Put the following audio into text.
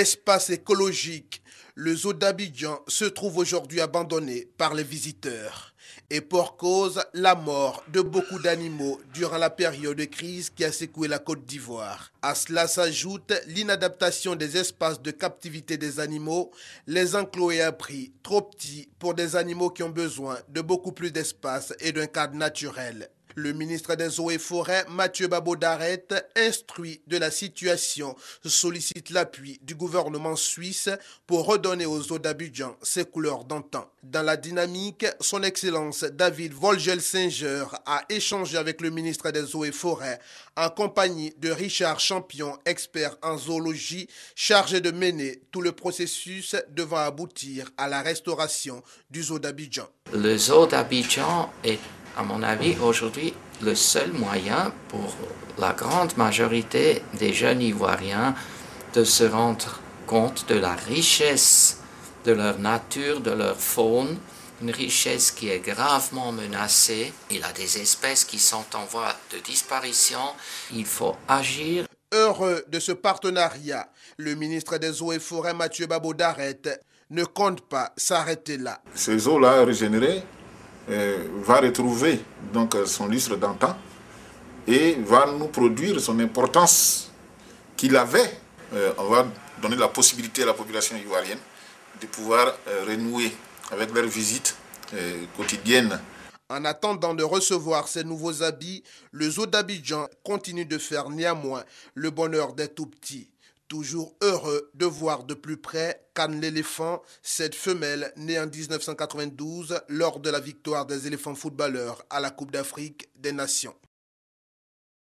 espace écologique. Le zoo d'Abidjan se trouve aujourd'hui abandonné par les visiteurs et pour cause la mort de beaucoup d'animaux durant la période de crise qui a secoué la Côte d'Ivoire. À cela s'ajoute l'inadaptation des espaces de captivité des animaux, les enclos et abris trop petits pour des animaux qui ont besoin de beaucoup plus d'espace et d'un cadre naturel. Le ministre des Eaux et Forêts, Mathieu Babaudaret, instruit de la situation, sollicite l'appui du gouvernement suisse pour redonner aux eaux d'Abidjan ses couleurs d'antan. Dans la dynamique, son Excellence David Volgel-Singer a échangé avec le ministre des Eaux et Forêts en compagnie de Richard Champion, expert en zoologie, chargé de mener tout le processus devant aboutir à la restauration du zoo d'Abidjan. Le zoo d'Abidjan est à mon avis, aujourd'hui, le seul moyen pour la grande majorité des jeunes Ivoiriens de se rendre compte de la richesse de leur nature, de leur faune, une richesse qui est gravement menacée. Il a des espèces qui sont en voie de disparition. Il faut agir. Heureux de ce partenariat, le ministre des Eaux et Forêts, Mathieu Babaudaret, ne compte pas s'arrêter là. Ces eaux-là régénérées euh, va retrouver donc, euh, son lustre d'antan et va nous produire son importance qu'il avait. Euh, on va donner la possibilité à la population ivoirienne de pouvoir renouer avec leurs visites quotidiennes. en attendant de recevoir ses nouveaux habits, le zoo d'Abidjan continue de faire néanmoins le bonheur des tout petits. Toujours heureux de voir de plus près Cannes l'éléphant, cette femelle née en 1992 lors de la victoire des éléphants footballeurs à la Coupe d'Afrique des Nations.